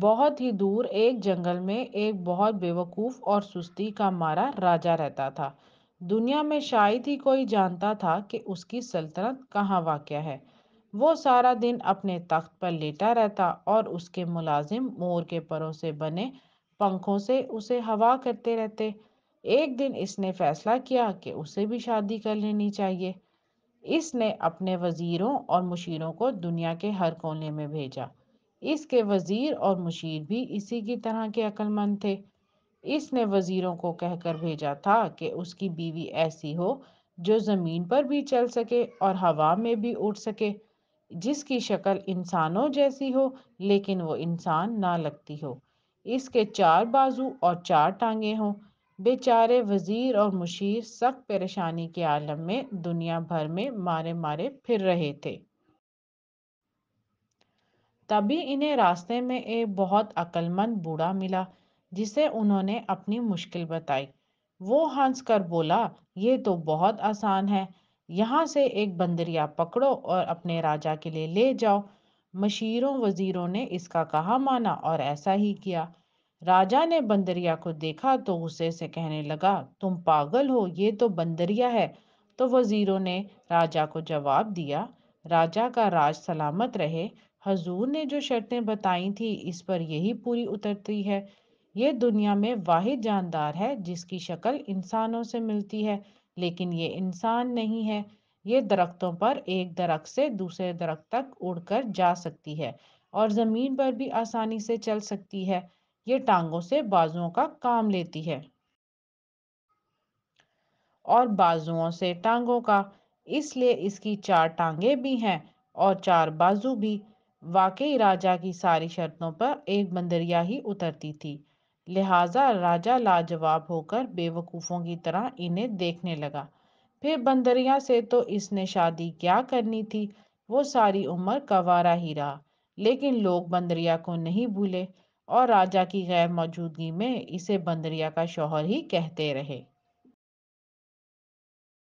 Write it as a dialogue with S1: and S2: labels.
S1: बहुत ही दूर एक जंगल में एक बहुत बेवकूफ़ और सुस्ती का मारा राजा रहता था दुनिया में शायद ही कोई जानता था कि उसकी सल्तनत कहाँ वाक़ है वो सारा दिन अपने तख्त पर लेटा रहता और उसके मुलाजिम मोर के परों से बने पंखों से उसे हवा करते रहते एक दिन इसने फैसला किया कि उसे भी शादी कर लेनी चाहिए इसने अपने वज़ीरों और मुशीरों को दुनिया के हर कोने में भेजा इसके वजीर और मुशीर भी इसी की तरह के अक्लमंद थे इसने वजीरों को कहकर भेजा था कि उसकी बीवी ऐसी हो जो ज़मीन पर भी चल सके और हवा में भी उड़ सके जिसकी शक्ल इंसानों जैसी हो लेकिन वो इंसान ना लगती हो इसके चार बाजू और चार टांगे हों बेचारे वजीर और मुशीर सख्त परेशानी के आलम में दुनिया भर में मारे मारे फिर रहे थे तभी इन्हें रास्ते में एक बहुत अक्लमंद बूढ़ा मिला जिसे उन्होंने अपनी मुश्किल बताई वो हंस कर बोला ये तो बहुत आसान है यहाँ से एक बंदरिया पकड़ो और अपने राजा के लिए ले जाओ मशीरों वजीरों ने इसका कहा माना और ऐसा ही किया राजा ने बंदरिया को देखा तो गुस्से से कहने लगा तुम पागल हो ये तो बंदरिया है तो वजीरों ने राजा को जवाब दिया राजा का राज सलामत रहे हजूर ने जो शर्तें बताई थी इस पर यही पूरी उतरती है ये दुनिया में वाहिद जानदार है जिसकी शक्ल इंसानों से मिलती है लेकिन ये इंसान नहीं है ये दरख्तों पर एक दरख्त से दूसरे दरख्त तक उड़कर जा सकती है और ज़मीन पर भी आसानी से चल सकती है ये टांगों से बाजुओं का काम लेती है और बाजुओं से टांगों का इसलिए इसकी चार टांगे भी हैं और चार बाजू भी वाकई राजा की सारी शर्तों पर एक बंदरिया ही उतरती थी लिहाजा राजा लाजवाब होकर बेवकूफ़ों की तरह इन्हें देखने लगा फिर बंदरिया से तो इसने शादी क्या करनी थी वो सारी उम्र कवारा ही रहा लेकिन लोग बंदरिया को नहीं भूले और राजा की गैर मौजूदगी में इसे बंदरिया का शौहर ही कहते रहे